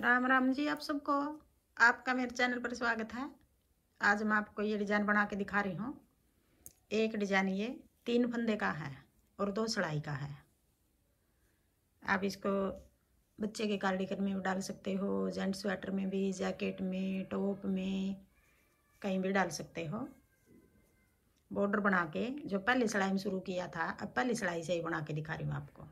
राम राम जी आप सबको आपका मेरे चैनल पर स्वागत है आज मैं आपको ये डिज़ाइन बना के दिखा रही हूँ एक डिज़ाइन ये तीन फंदे का है और दो सड़ाई का है आप इसको बच्चे के कार्डिकन में भी डाल सकते हो जेंट स्वेटर में भी जैकेट में टॉप में कहीं भी डाल सकते हो बॉर्डर बना के जो पहली सड़ाई में शुरू किया था अब पहली सड़ाई से ही बना के दिखा रही हूँ आपको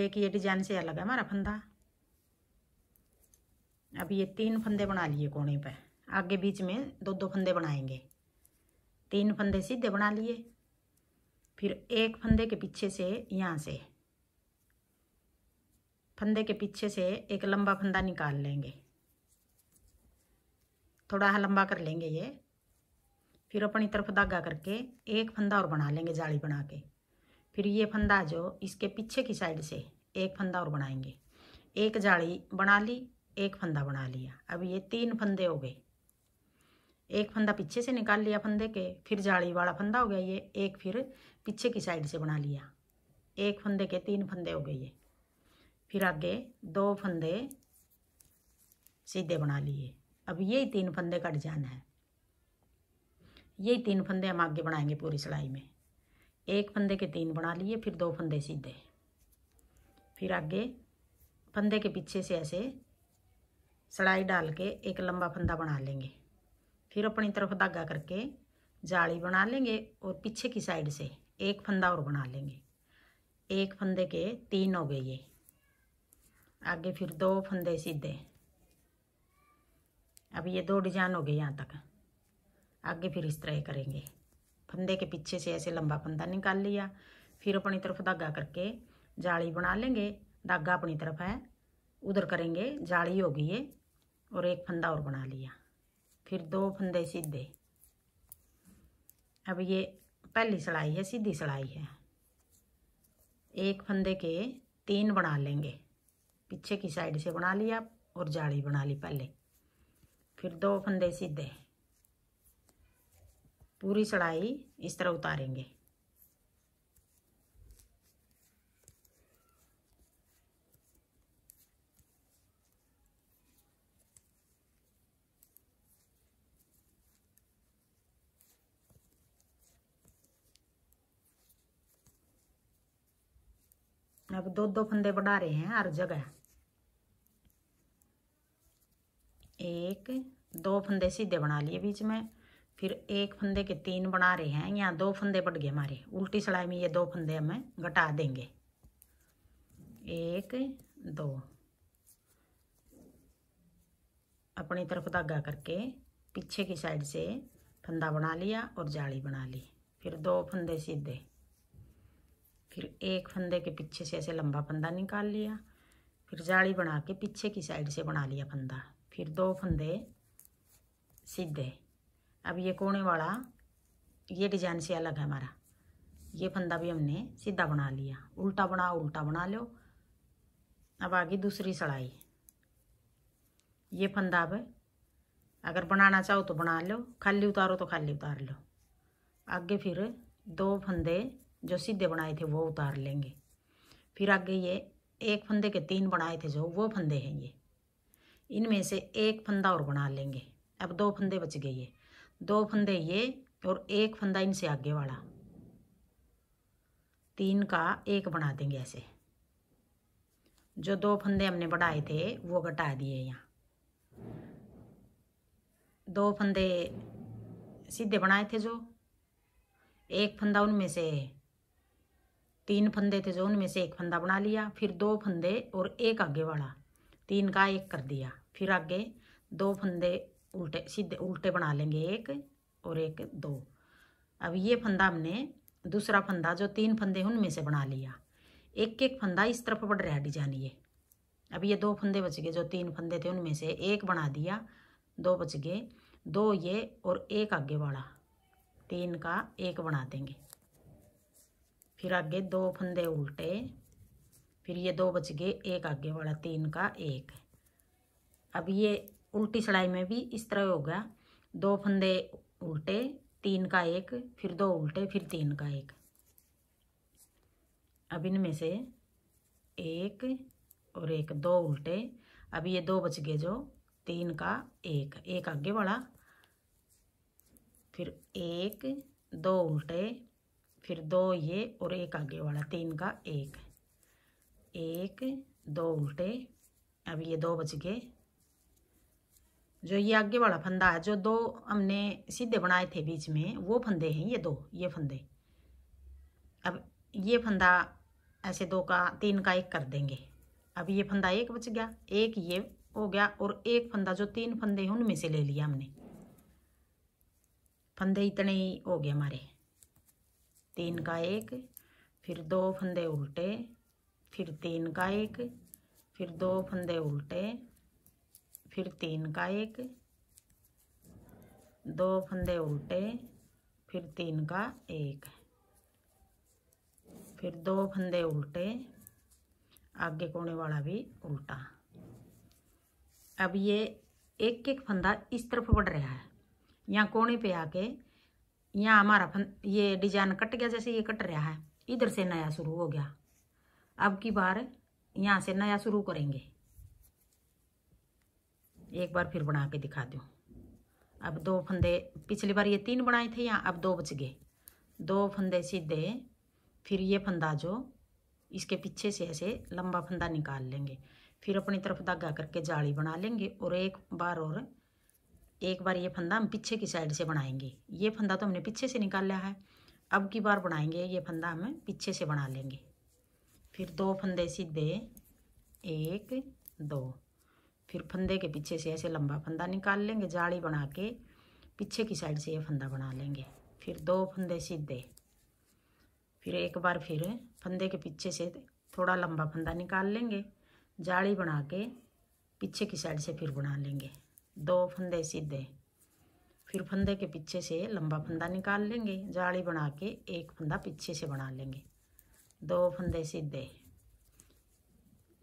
एक ये डिजाइन से अलग है हमारा फंदा अब ये तीन फंदे बना लिए कोने पे आगे बीच में दो दो फंदे बनाएंगे तीन फंदे सीधे बना लिए फिर एक फंदे के पीछे से यहाँ से फंदे के पीछे से एक लंबा फंदा निकाल लेंगे थोड़ा हा लंबा कर लेंगे ये फिर अपनी तरफ धागा करके एक फंदा और बना लेंगे जाली बना के फिर ये फंदा जो इसके पीछे की साइड से एक फंदा और बनाएंगे एक जाली बना ली एक फंदा बना लिया अब ये तीन फंदे हो गए एक फंदा पीछे से निकाल लिया फंदे के फिर जाली वाला फंदा हो गया ये एक फिर पीछे की साइड से बना लिया एक फंदे के तीन फंदे हो गए ये फिर आगे दो फंदे सीधे बना लिए अब यही तीन फंदे का डिजाइन है यही तीन फंदे हम आगे बनाएंगे पूरी सिलाई में एक फंदे के तीन बना लिए फिर दो फंदे सीधे फिर आगे फंदे के पीछे से ऐसे सड़ाई डाल के एक लंबा फंदा बना लेंगे फिर अपनी तरफ धागा करके जाली बना लेंगे और पीछे की साइड से एक फंदा और बना लेंगे एक फंदे के तीन हो गए ये आगे फिर दो फंदे सीधे अब ये दो डिजाइन हो गए यहाँ तक आगे फिर इस तरह करेंगे फंदे के पीछे से ऐसे लंबा फंदा निकाल लिया फिर अपनी तरफ धागा करके जाली बना लेंगे धागा अपनी तरफ है उधर करेंगे जाली होगी ये और एक फंदा और बना लिया फिर दो फंदे सीधे अब ये पहली सिलाई है सीधी सिलाई है एक फंदे के तीन बना लेंगे पीछे की साइड से बना लिया और जाली बना ली पहले फिर दो फंदे सीधे पूरी सड़ाई इस तरह उतारेंगे अब दो दो फंदे बढ़ा रहे हैं हर जगह एक दो फंदे सीधे बना लिए बीच में फिर एक फंदे के तीन बना रहे हैं यहाँ दो फंदे बढ़ गए हमारे उल्टी सिलाई में ये दो फंदे हमें घटा देंगे एक दो अपनी तरफ धागा करके पीछे की साइड से फंदा बना लिया और जाली बना ली फिर दो फंदे सीधे फिर एक फंदे के पीछे से ऐसे लंबा फंदा निकाल लिया फिर जाली बना के पीछे की साइड से बना लिया फंदा फिर दो फंदे सीधे अब ये कोने वाला ये डिजाइन से अलग है हमारा ये फंदा भी हमने सीधा बना लिया उल्टा बना उल्टा बना लो अब आगे दूसरी सड़ाई ये फंदा अब अगर बनाना चाहो तो बना लो खाली उतारो तो खाली उतार लो आगे फिर दो फंदे जो सीधे बनाए थे वो उतार लेंगे फिर आगे ये एक फंदे के तीन बनाए थे जो वो फंदे हैं ये इनमें से एक फंदा और बना लेंगे अब दो फंदे बच गए ये दो फंदे ये और एक फंदा इनसे आगे वाला तीन का एक बना देंगे ऐसे जो दो फंदे हमने बढ़ाए थे वो घटा दिए यहाँ दो फंदे सीधे बनाए थे जो एक फंदा उनमें से तीन फंदे थे जो उनमें से एक फंदा बना लिया फिर दो फंदे और एक आगे वाला तीन का एक कर दिया फिर आगे दो फंदे उल्टे सीधे उल्टे बना लेंगे एक और एक दो अब ये फंदा हमने दूसरा फंदा जो तीन फंदे उनमें से बना लिया एक एक फंदा इस तरफ बढ़ रहा है डिजाइन ये अब ये दो फंदे बच गए जो तीन फंदे थे उनमें से एक बना दिया दो बच गए दो ये और एक आगे वाला तीन का एक बना देंगे फिर आगे दो फंदे उल्टे फिर ये दो बच गए एक आगे वाला तीन का एक अब ये उल्टी सड़ाई में भी इस तरह हो गया दो फंदे उल्टे तीन का एक फिर दो उल्टे फिर तीन का एक अब इनमें से एक और एक दो उल्टे अब ये दो बच गए जो तीन का एक एक आगे बढ़ा फिर एक दो उल्टे फिर दो ये और एक आगे वाला तीन का एक एक दो उल्टे अब ये दो बच गए जो ये आगे वाला फंदा है जो दो हमने सीधे बनाए थे बीच में वो फंदे हैं ये दो ये फंदे अब ये फंदा ऐसे दो का तीन का एक कर देंगे अब ये फंदा एक बच गया एक ये हो गया और एक फंदा जो तीन फंदे हैं उनमें से ले लिया हमने फंदे इतने ही हो गए हमारे तीन का एक फिर दो फंदे उल्टे फिर तीन का एक फिर दो फंदे उल्टे फिर तीन का एक दो फंदे उल्टे फिर तीन का एक फिर दो फंदे उल्टे आगे कोने वाला भी उल्टा अब ये एक एक फंदा इस तरफ बढ़ रहा है यहाँ कोने पे आके यहाँ हमारा फंद ये डिजाइन कट गया जैसे ये कट रहा है इधर से नया शुरू हो गया अब की बार यहाँ से नया शुरू करेंगे एक बार फिर बना के दिखा दूँ अब दो फंदे पिछली बार ये तीन बनाए थे यहाँ अब दो बच गए दो फंदे सीधे फिर ये फंदा जो इसके पीछे से ऐसे लंबा फंदा निकाल लेंगे फिर अपनी तरफ धागा करके जाली बना लेंगे और एक बार और एक बार ये फंदा हम पीछे की साइड से बनाएंगे ये फंदा तो हमने पीछे से निकाला है अब की बार बनाएंगे ये फंदा हम पीछे से बना लेंगे फिर दो फंदे सीधे एक दो फिर फंदे के पीछे से ऐसे लंबा फंदा निकाल लेंगे जाली बना के पीछे की साइड से ये फंदा बना लेंगे फिर दो फंदे सीधे फिर एक बार फिर फंदे के पीछे से थोड़ा लंबा फंदा निकाल लेंगे जाली बना के पीछे की साइड से फिर बना लेंगे दो फंदे सीधे फिर फंदे के पीछे से लंबा फंदा निकाल लेंगे जाली बना के एक फंदा पीछे से बना लेंगे दो फंदे सीधे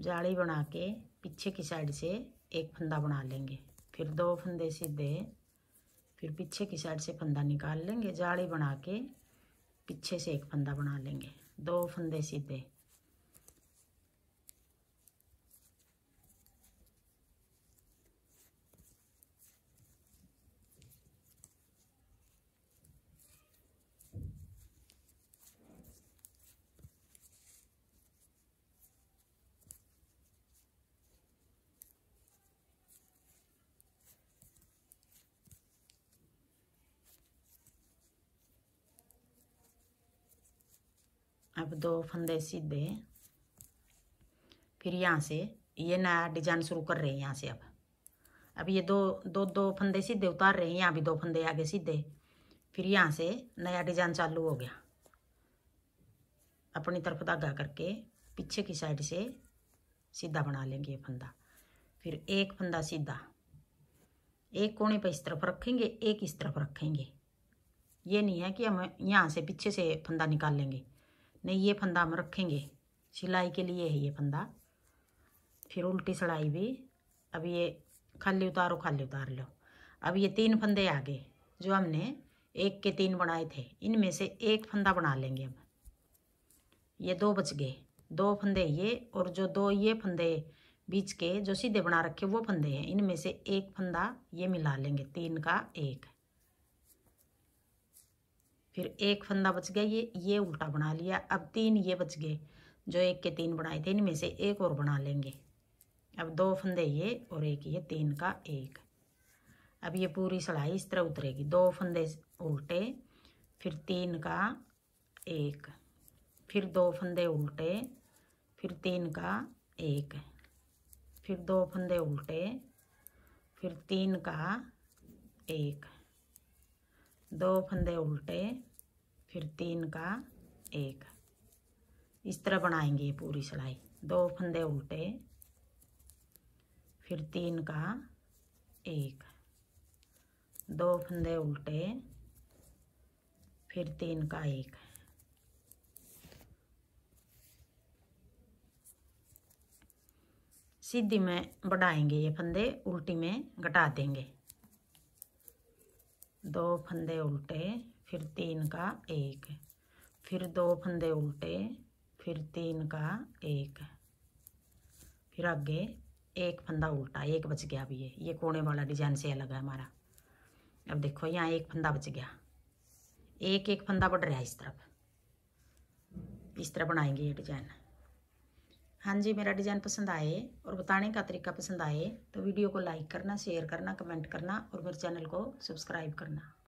जाली बना के पीछे की साइड से एक फंदा बना लेंगे फिर दो फंदे सीधे फिर पीछे की साइड से फंदा निकाल लेंगे जाली बना के पीछे से एक फंदा बना लेंगे दो फंदे सीधे अब दो फंदे सीधे फिर यहाँ से ये नया डिजाइन शुरू कर रहे हैं यहाँ से अब अब ये दो दो दो फंदे सीधे उतार रहे हैं यहाँ भी दो फंदे आगे सीधे फिर यहाँ से नया डिजाइन चालू हो गया अपनी तरफ धागा करके पीछे की साइड से सीधा बना लेंगे ये फंदा फिर एक फंदा सीधा एक कोने पर इस तरफ रखेंगे एक इस तरफ रखेंगे ये नहीं है कि हम यहाँ से पीछे से फंदा निकाल लेंगे नहीं ये फंदा हम रखेंगे सिलाई के लिए है ये फंदा फिर उल्टी सिलाई भी अब ये खाली उतारो खाली उतार लो अब ये तीन फंदे आ गए जो हमने एक के तीन बनाए थे इनमें से एक फंदा बना लेंगे हम ये दो बच गए दो फंदे ये और जो दो ये फंदे बीच के जो सीधे बना रखे वो फंदे हैं इनमें से एक फंदा ये मिला लेंगे तीन का एक फिर एक फंदा बच गया ये ये उल्टा बना लिया अब तीन ये बच गए जो एक के तीन बनाए थे इनमें से एक और बना लेंगे अब दो फंदे ये और एक ये तीन का एक अब ये पूरी सिलाई इस तरह उतरेगी दो फंदे उल्टे फिर तीन का एक फिर दो फंदे उल्टे फिर तीन का एक फिर दो फंदे उल्टे फिर तीन का एक दो फंदे उल्टे फिर तीन का एक इस तरह बनाएंगे ये पूरी सिलाई दो फंदे उल्टे फिर तीन का एक दो फंदे उल्टे फिर तीन का एक सीधी में बढ़ाएंगे ये फंदे उल्टी में घटा देंगे दो फंदे उल्टे फिर तीन का एक फिर दो फंदे उल्टे फिर तीन का एक फिर आगे एक फंदा उल्टा एक बच गया अब ये ये कोने वाला डिजाइन से अलग है हमारा अब देखो यहाँ एक फंदा बच गया एक एक फंदा बढ़ रहा है इस तरफ इस तरह बनाएंगे ये डिजाइन हाँ जी मेरा डिज़ाइन पसंद आए और बताने का तरीका पसंद आए तो वीडियो को लाइक करना शेयर करना कमेंट करना और मेरे चैनल को सब्सक्राइब करना